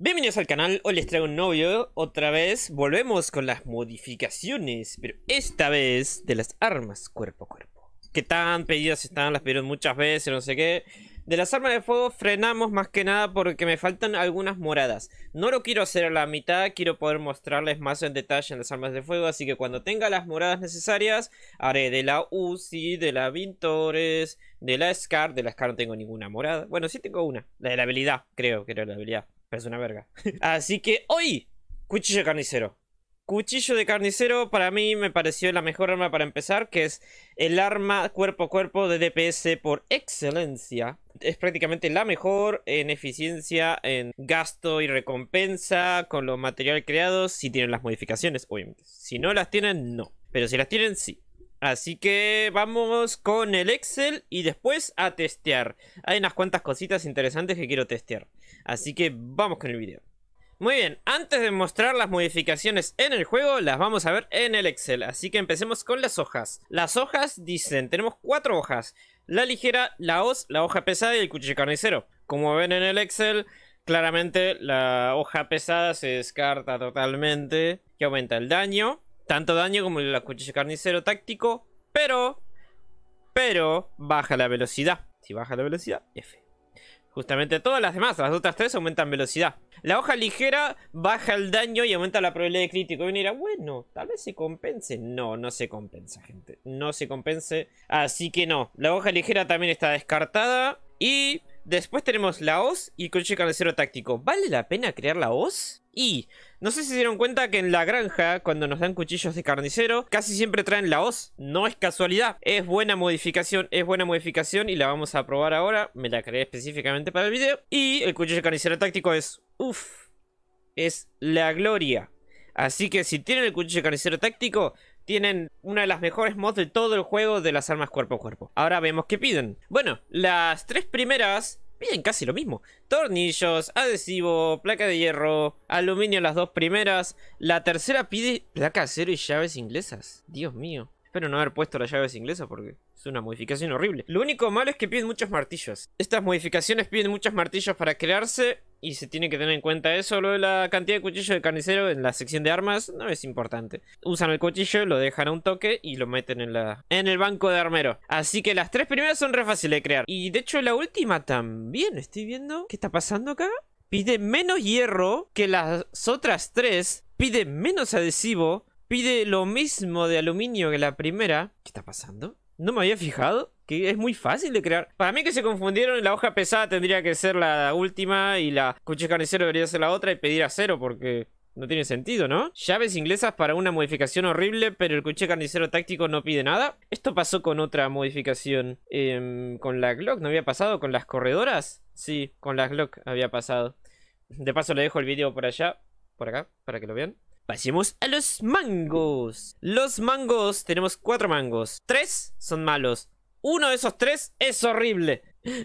Bienvenidos al canal, hoy les traigo un novio, otra vez volvemos con las modificaciones, pero esta vez de las armas cuerpo a cuerpo. Que tan pedidas están, las pidieron muchas veces, no sé qué. De las armas de fuego frenamos más que nada porque me faltan algunas moradas. No lo quiero hacer a la mitad, quiero poder mostrarles más en detalle en las armas de fuego, así que cuando tenga las moradas necesarias, haré de la Uzi, de la Vintores, de la Scar, de la Scar no tengo ninguna morada. Bueno, sí tengo una, la de la habilidad, creo que era la habilidad. Pero es una verga. Así que hoy, cuchillo de carnicero. Cuchillo de carnicero para mí me pareció la mejor arma para empezar, que es el arma cuerpo a cuerpo de DPS por excelencia. Es prácticamente la mejor en eficiencia, en gasto y recompensa con los materiales creados, si tienen las modificaciones, obviamente. Si no las tienen, no. Pero si las tienen, sí. Así que vamos con el Excel y después a testear. Hay unas cuantas cositas interesantes que quiero testear. Así que vamos con el video. Muy bien, antes de mostrar las modificaciones en el juego, las vamos a ver en el Excel. Así que empecemos con las hojas. Las hojas dicen, tenemos cuatro hojas. La ligera, la hoz, la hoja pesada y el cuchillo carnicero. Como ven en el Excel, claramente la hoja pesada se descarta totalmente. Que aumenta el daño. Tanto daño como el cuchillo carnicero táctico. Pero, pero, baja la velocidad. Si baja la velocidad, F. Justamente todas las demás, las otras tres aumentan velocidad. La hoja ligera baja el daño y aumenta la probabilidad de crítico. Y uno bueno, tal vez se compense. No, no se compensa, gente. No se compense. Así que no. La hoja ligera también está descartada. Y después tenemos la hoz y coche carnicero táctico. ¿Vale la pena crear la hoz? Y no sé si se dieron cuenta que en la granja, cuando nos dan cuchillos de carnicero, casi siempre traen la hoz. No es casualidad. Es buena modificación, es buena modificación y la vamos a probar ahora. Me la creé específicamente para el video. Y el cuchillo de carnicero táctico es... Uf, es la gloria. Así que si tienen el cuchillo de carnicero táctico, tienen una de las mejores mods de todo el juego de las armas cuerpo a cuerpo. Ahora vemos qué piden. Bueno, las tres primeras Bien, casi lo mismo. Tornillos, adhesivo, placa de hierro, aluminio las dos primeras. La tercera pide placa acero y llaves inglesas. Dios mío. Espero no haber puesto las llaves inglesas porque es una modificación horrible. Lo único malo es que piden muchos martillos. Estas modificaciones piden muchos martillos para crearse y se tiene que tener en cuenta eso. Lo de la cantidad de cuchillo de carnicero en la sección de armas no es importante. Usan el cuchillo, lo dejan a un toque y lo meten en, la, en el banco de armero. Así que las tres primeras son re fáciles de crear. Y de hecho la última también. Estoy viendo qué está pasando acá. Pide menos hierro que las otras tres. Pide menos adhesivo. Pide lo mismo de aluminio que la primera. ¿Qué está pasando? No me había fijado que es muy fácil de crear. Para mí que se confundieron, la hoja pesada tendría que ser la última y la cuchilla carnicero debería ser la otra y pedir a cero porque... No tiene sentido, ¿no? Llaves inglesas para una modificación horrible, pero el cuché carnicero táctico no pide nada. Esto pasó con otra modificación. Em, con la Glock, ¿no había pasado? ¿Con las corredoras? Sí, con la Glock había pasado. De paso le dejo el vídeo por allá, por acá, para que lo vean. Pasemos a los mangos. Los mangos, tenemos cuatro mangos. Tres son malos uno de esos tres es horrible.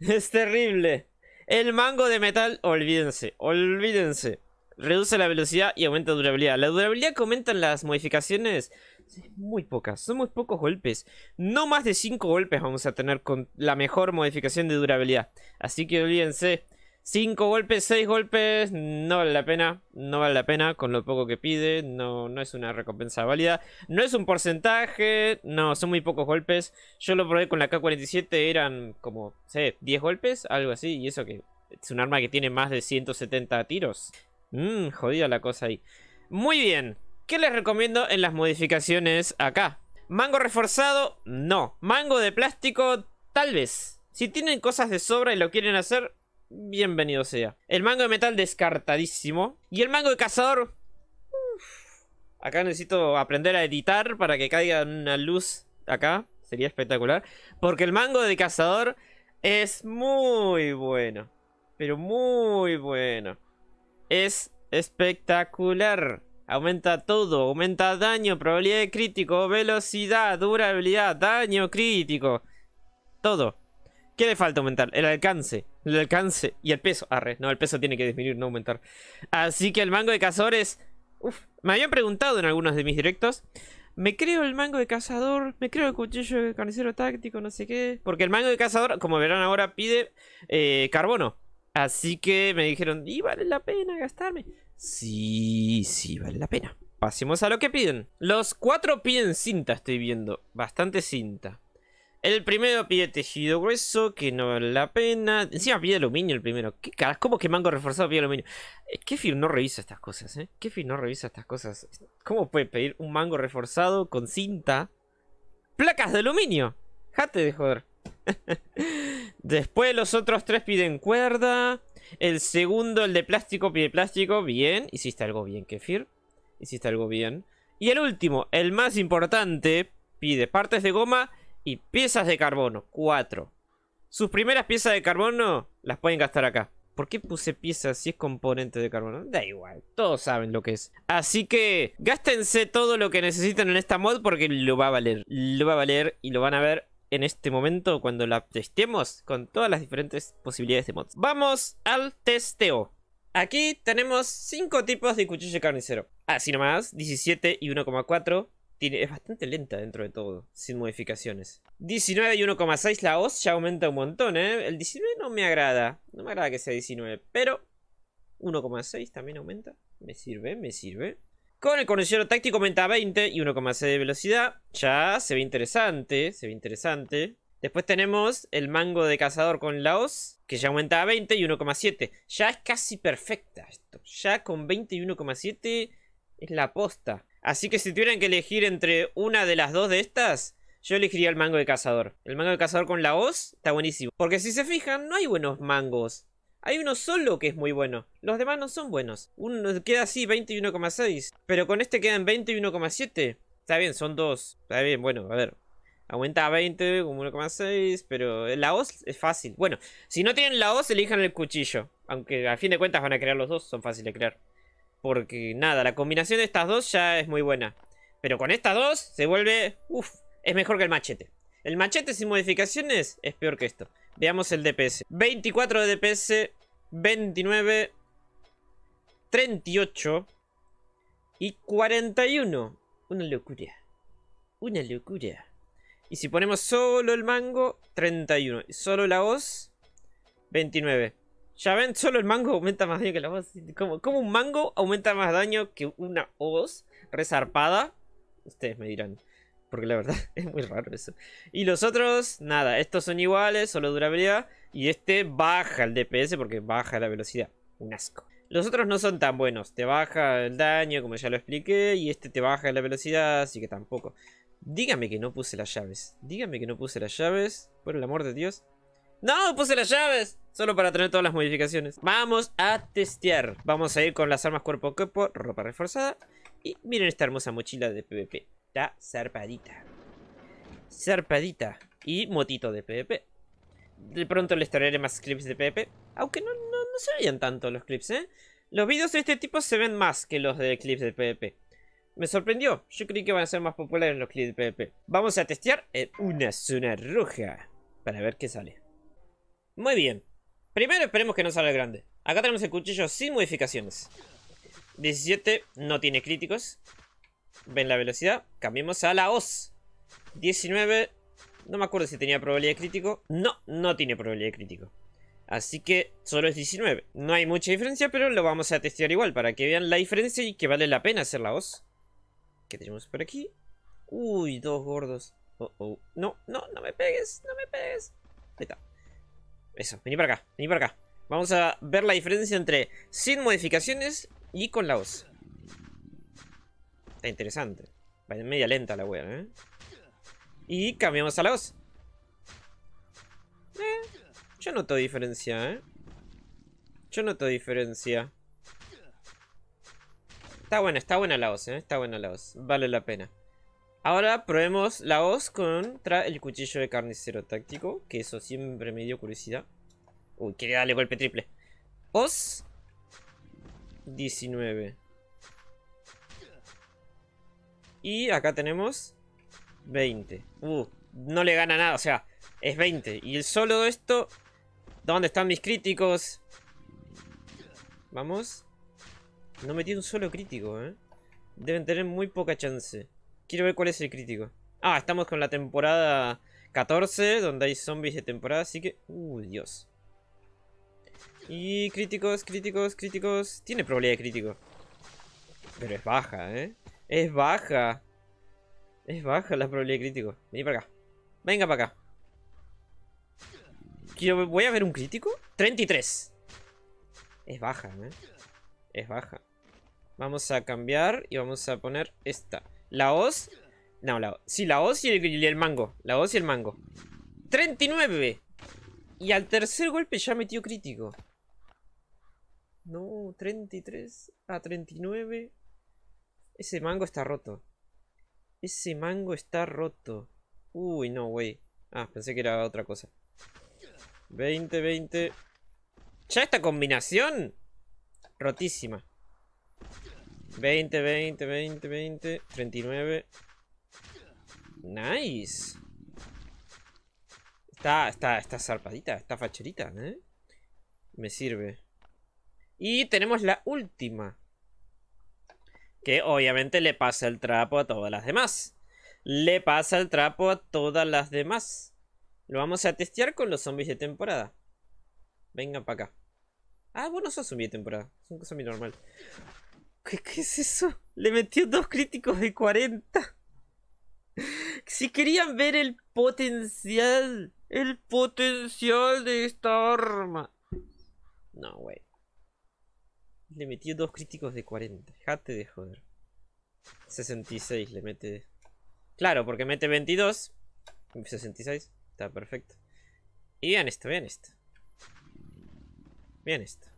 Es terrible. El mango de metal, olvídense, olvídense. Reduce la velocidad y aumenta la durabilidad. La durabilidad que aumentan las modificaciones es muy pocas, Son muy pocos golpes. No más de 5 golpes vamos a tener con la mejor modificación de durabilidad. Así que olvídense. 5 golpes, 6 golpes, no vale la pena, no vale la pena con lo poco que pide, no, no es una recompensa válida, no es un porcentaje, no, son muy pocos golpes, yo lo probé con la K-47, eran como, sé, 10 golpes, algo así, y eso que es un arma que tiene más de 170 tiros. Mmm, jodida la cosa ahí. Muy bien, ¿qué les recomiendo en las modificaciones acá? ¿Mango reforzado? No. ¿Mango de plástico? Tal vez. Si tienen cosas de sobra y lo quieren hacer, bienvenido sea. El mango de metal descartadísimo. Y el mango de cazador... Acá necesito aprender a editar para que caiga una luz acá. Sería espectacular. Porque el mango de cazador es muy bueno. Pero muy bueno. Es espectacular. Aumenta todo, aumenta daño, probabilidad de crítico, velocidad, durabilidad, daño crítico. Todo. ¿Qué le falta aumentar? El alcance. El alcance y el peso. Arre, no, el peso tiene que disminuir, no aumentar. Así que el mango de cazadores... Uf, me habían preguntado en algunos de mis directos. Me creo el mango de cazador, me creo el cuchillo de carnicero táctico, no sé qué. Porque el mango de cazador, como verán ahora, pide eh, carbono. Así que me dijeron, ¿y vale la pena gastarme? Sí, sí, vale la pena. Pasemos a lo que piden. Los cuatro piden cinta, estoy viendo. Bastante cinta. El primero pide tejido grueso, que no vale la pena. Encima pide aluminio el primero. caras? ¿Cómo que mango reforzado pide aluminio? Eh, Kefir no revisa estas cosas, ¿eh? Kefir no revisa estas cosas. ¿Cómo puede pedir un mango reforzado con cinta? ¡Placas de aluminio! ¡Jate de joder! Después los otros tres piden cuerda. El segundo, el de plástico, pide plástico. Bien. Hiciste algo bien, Kefir. Hiciste algo bien. Y el último, el más importante, pide partes de goma y piezas de carbono, 4. Sus primeras piezas de carbono las pueden gastar acá. ¿Por qué puse piezas si es componente de carbono? Da igual, todos saben lo que es. Así que gástense todo lo que necesitan en esta mod porque lo va a valer. Lo va a valer y lo van a ver en este momento cuando la testemos con todas las diferentes posibilidades de mods. Vamos al testeo. Aquí tenemos 5 tipos de cuchillo carnicero. Así nomás, 17 y 1,4 es bastante lenta dentro de todo, sin modificaciones. 19 y 1,6 la OS ya aumenta un montón, ¿eh? El 19 no me agrada, no me agrada que sea 19, pero 1,6 también aumenta. Me sirve, me sirve. Con el condicionador táctico aumenta a 20 y 1,6 de velocidad. Ya se ve interesante, se ve interesante. Después tenemos el mango de cazador con la OS, que ya aumenta a 20 y 1,7. Ya es casi perfecta esto. Ya con 20 y 1,7 es la aposta. Así que si tuvieran que elegir entre una de las dos de estas, yo elegiría el mango de cazador. El mango de cazador con la hoz está buenísimo. Porque si se fijan, no hay buenos mangos. Hay uno solo que es muy bueno. Los demás no son buenos. Uno queda así, 21,6. Pero con este quedan 21,7. Está bien, son dos. Está bien, bueno, a ver. Aumenta a 20, con 1,6. Pero la hoz es fácil. Bueno, si no tienen la hoz, elijan el cuchillo. Aunque a fin de cuentas van a crear los dos, son fáciles de crear. Porque nada, la combinación de estas dos ya es muy buena. Pero con estas dos se vuelve... Uf, es mejor que el machete. El machete sin modificaciones es peor que esto. Veamos el DPS. 24 de DPS, 29, 38 y 41. Una locura. Una locura. Y si ponemos solo el mango, 31. Y solo la hoz, 29. Ya ven, solo el mango aumenta más daño que la voz. ¿Cómo, un mango aumenta más daño que una voz resarpada? Ustedes me dirán. Porque la verdad es muy raro eso. Y los otros, nada, estos son iguales, solo durabilidad. Y este baja el DPS porque baja la velocidad. Un asco. Los otros no son tan buenos. Te baja el daño, como ya lo expliqué. Y este te baja la velocidad, así que tampoco. Dígame que no puse las llaves. Dígame que no puse las llaves. Por el amor de Dios. ¡No! ¡Puse las llaves! Solo para tener todas las modificaciones. Vamos a testear. Vamos a ir con las armas cuerpo a cuerpo, ropa reforzada. Y miren esta hermosa mochila de PvP. Está zarpadita. Zarpadita. Y motito de PvP. De pronto les traeré más clips de PvP. Aunque no, no, se veían tanto los clips, ¿eh? Los videos de este tipo se ven más que los de clips de PvP. Me sorprendió. Yo creí que van a ser más populares los clips de PvP. Vamos a testear en una zona roja. Para ver qué sale. Muy bien. Primero esperemos que no salga grande. Acá tenemos el cuchillo sin modificaciones. 17 no tiene críticos. Ven la velocidad. Cambiemos a la OS. 19. No me acuerdo si tenía probabilidad de crítico. No, no tiene probabilidad de crítico. Así que solo es 19. No hay mucha diferencia, pero lo vamos a testear igual. Para que vean la diferencia y que vale la pena hacer la OS. ¿Qué tenemos por aquí? Uy, dos gordos. Oh, oh. No, no, no me pegues, no me pegues. Ahí está. Eso, vení para acá, vení para acá. Vamos a ver la diferencia entre sin modificaciones y con la voz. Está interesante. Va media lenta la wea, ¿eh? Y cambiamos a la voz. Eh, yo noto diferencia, ¿eh? Yo noto diferencia. Está buena, está buena la OS, ¿eh? Está buena la OS. Vale la pena. Ahora probemos la os contra el cuchillo de carnicero táctico, que eso siempre me dio curiosidad. Uy, quería darle golpe triple. Os 19. Y acá tenemos 20. Uh, no le gana nada, o sea, es 20. Y el solo esto... ¿Dónde están mis críticos? Vamos. No metí un solo crítico, ¿eh? Deben tener muy poca chance. Quiero ver cuál es el crítico. Ah, estamos con la temporada 14, donde hay zombies de temporada, así que... Uh, Dios. Y críticos, críticos, críticos. Tiene probabilidad de crítico. Pero es baja, ¿eh? Es baja. Es baja la probabilidad de crítico. Vení para acá. Venga para acá. ¿Voy a ver un crítico? 33. Es baja, ¿eh? Es baja. Vamos a cambiar y vamos a poner esta. La os No, la os Sí, la os y el, mango. La os y el mango. 39. Y al tercer golpe ya metió crítico. No, 33 a 39. Ese mango está roto. Ese mango está roto. Uy, no, güey. Ah, pensé que era otra cosa. 20, 20. Ya esta combinación. Rotísima. 20, 20, 20, 20, 39. Nice. Está, está, está zarpadita, está facherita, ¿eh? Me sirve. Y tenemos la última. Que obviamente le pasa el trapo a todas las demás. Le pasa el trapo a todas las demás. Lo vamos a testear con los zombies de temporada. Vengan para acá. Ah, bueno, son zombies de temporada. Son un zombie normal. ¿Qué, es eso? Le metió dos críticos de 40. Si querían ver el potencial, el potencial de esta arma. No, güey. Le metió dos críticos de 40. Jate de joder. 66 le mete. Claro, porque mete 22. 66. Está perfecto. Y vean esto, vean esto. Vean esto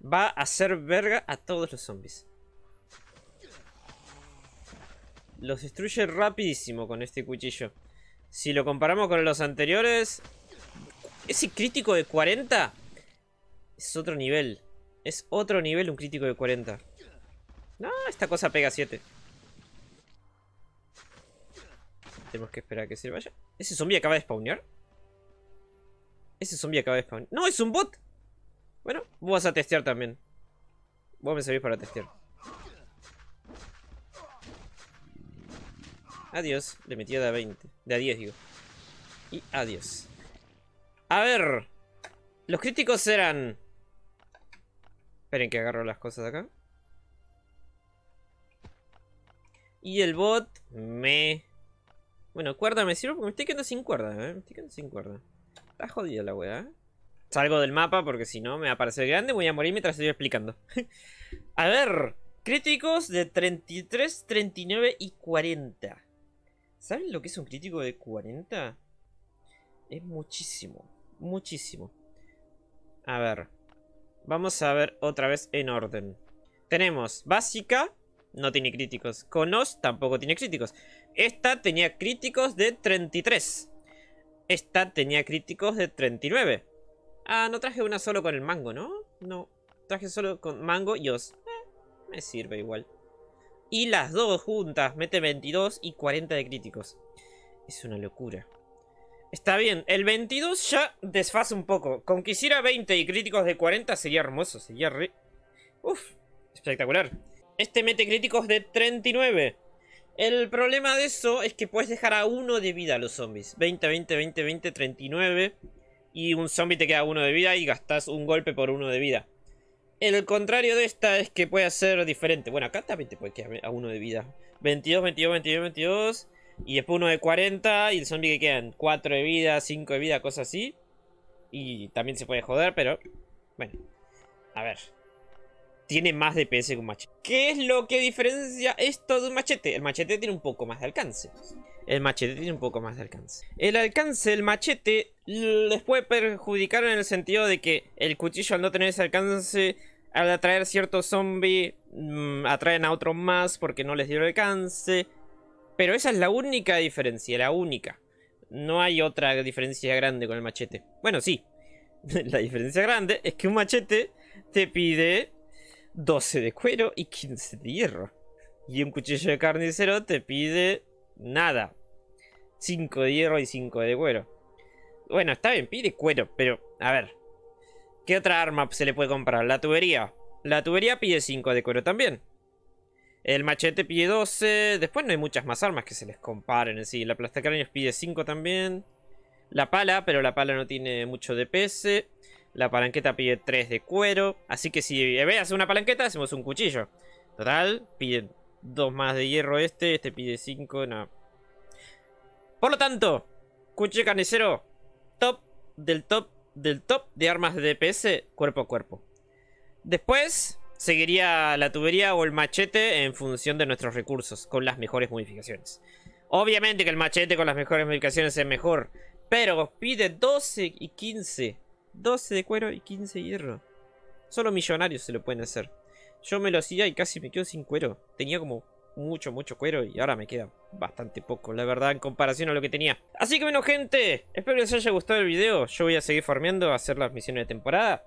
va a hacer verga a todos los zombies. Los destruye rapidísimo con este cuchillo. Si lo comparamos con los anteriores... Ese crítico de 40 es otro nivel. Es otro nivel un crítico de 40. No, esta cosa pega 7. Tenemos que esperar a que se vaya. ¿Ese zombie acaba de spawnear? Ese zombie acaba de spawnear. ¡No, es un bot! Bueno, vos a testear también. Vos me servís para testear. Adiós. Le metí de a 20. De a 10, digo. Y adiós. A ver. Los críticos eran... Esperen que agarro las cosas de acá. Y el bot me... Bueno, cuerda me sirve porque me estoy quedando sin cuerda, ¿eh? Me estoy quedando sin cuerda. Está jodida la wea. ¿eh? Salgo del mapa porque si no me va a parecer grande. Voy a morir mientras estoy explicando. a ver. Críticos de 33, 39 y 40. ¿Saben lo que es un crítico de 40? Es muchísimo. Muchísimo. A ver. Vamos a ver otra vez en orden. Tenemos básica. No tiene críticos. Conos tampoco tiene críticos. Esta tenía críticos de 33. Esta tenía críticos de 39. Ah, no traje una solo con el mango, ¿no? No, traje solo con mango y os. Eh, me sirve igual. Y las dos juntas, mete 22 y 40 de críticos. Es una locura. Está bien, el 22 ya desfasa un poco. Con que hiciera 20 y críticos de 40 sería hermoso, sería re... Uf, espectacular. Este mete críticos de 39. El problema de eso es que puedes dejar a uno de vida a los zombies. 20, 20, 20, 20, 39 y un zombie te queda uno de vida y gastas un golpe por uno de vida. El contrario de esta es que puede ser diferente. Bueno, acá también te puede quedar a uno de vida. 22, 22, 22, 22. Y después uno de 40 y el zombie que quedan 4 de vida, 5 de vida, cosas así. Y también se puede joder, pero... Bueno. A ver. Tiene más DPS que un machete. ¿Qué es lo que diferencia esto de un machete? El machete tiene un poco más de alcance. El machete tiene un poco más de alcance. El alcance del machete les puede perjudicar en el sentido de que el cuchillo al no tener ese alcance, al atraer ciertos zombies, mm, atraen a otros más porque no les dio el alcance. Pero esa es la única diferencia, la única. No hay otra diferencia grande con el machete. Bueno, sí. la diferencia grande es que un machete te pide 12 de cuero y 15 de hierro. Y un cuchillo de carnicero te pide nada. 5 de hierro y 5 de cuero. Bueno, está bien, pide cuero, pero a ver. ¿Qué otra arma se le puede comprar? La tubería. La tubería pide 5 de cuero también. El machete pide 12. Después no hay muchas más armas que se les comparen. Sí, la plastacráneos pide 5 también. La pala, pero la pala no tiene mucho de DPS. La palanqueta pide 3 de cuero. Así que si eh, veas una palanqueta, hacemos un cuchillo. Total, pide 2 más de hierro este. Este pide 5. No, por lo tanto, cuchillo carnicero, top del top del top de armas de DPS cuerpo a cuerpo. Después seguiría la tubería o el machete en función de nuestros recursos, con las mejores modificaciones. Obviamente que el machete con las mejores modificaciones es mejor, pero pide 12 y 15. 12 de cuero y 15 de hierro. Solo millonarios se lo pueden hacer. Yo me lo hacía y casi me quedo sin cuero. Tenía como mucho, mucho cuero y ahora me queda bastante poco, la verdad, en comparación a lo que tenía. Así que bueno, gente, espero que les haya gustado el video. Yo voy a seguir farmeando, a hacer las misiones de temporada,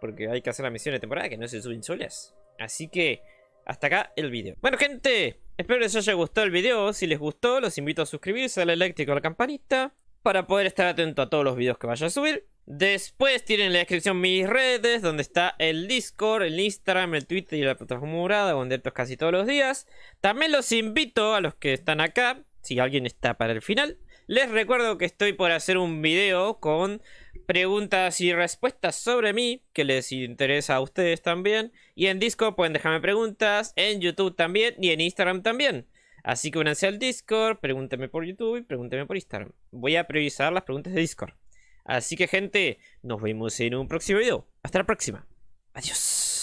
porque hay que hacer las misiones de temporada que no se suben solas. Así que hasta acá el video. Bueno, gente, espero que les haya gustado el video. Si les gustó, los invito a suscribirse, darle like, a la campanita para poder estar atento a todos los videos que vaya a subir. Después tienen en la descripción mis redes, donde está el Discord, el Instagram, el Twitter y la plataforma morada, donde esto casi todos los días. También los invito a los que están acá, si alguien está para el final. Les recuerdo que estoy por hacer un video con preguntas y respuestas sobre mí, que les interesa a ustedes también. Y en Discord pueden dejarme preguntas, en YouTube también y en Instagram también. Así que únanse al Discord, pregúntenme por YouTube y pregúntenme por Instagram. Voy a priorizar las preguntas de Discord. Así que gente, nos vemos en un próximo video. Hasta la próxima. Adiós.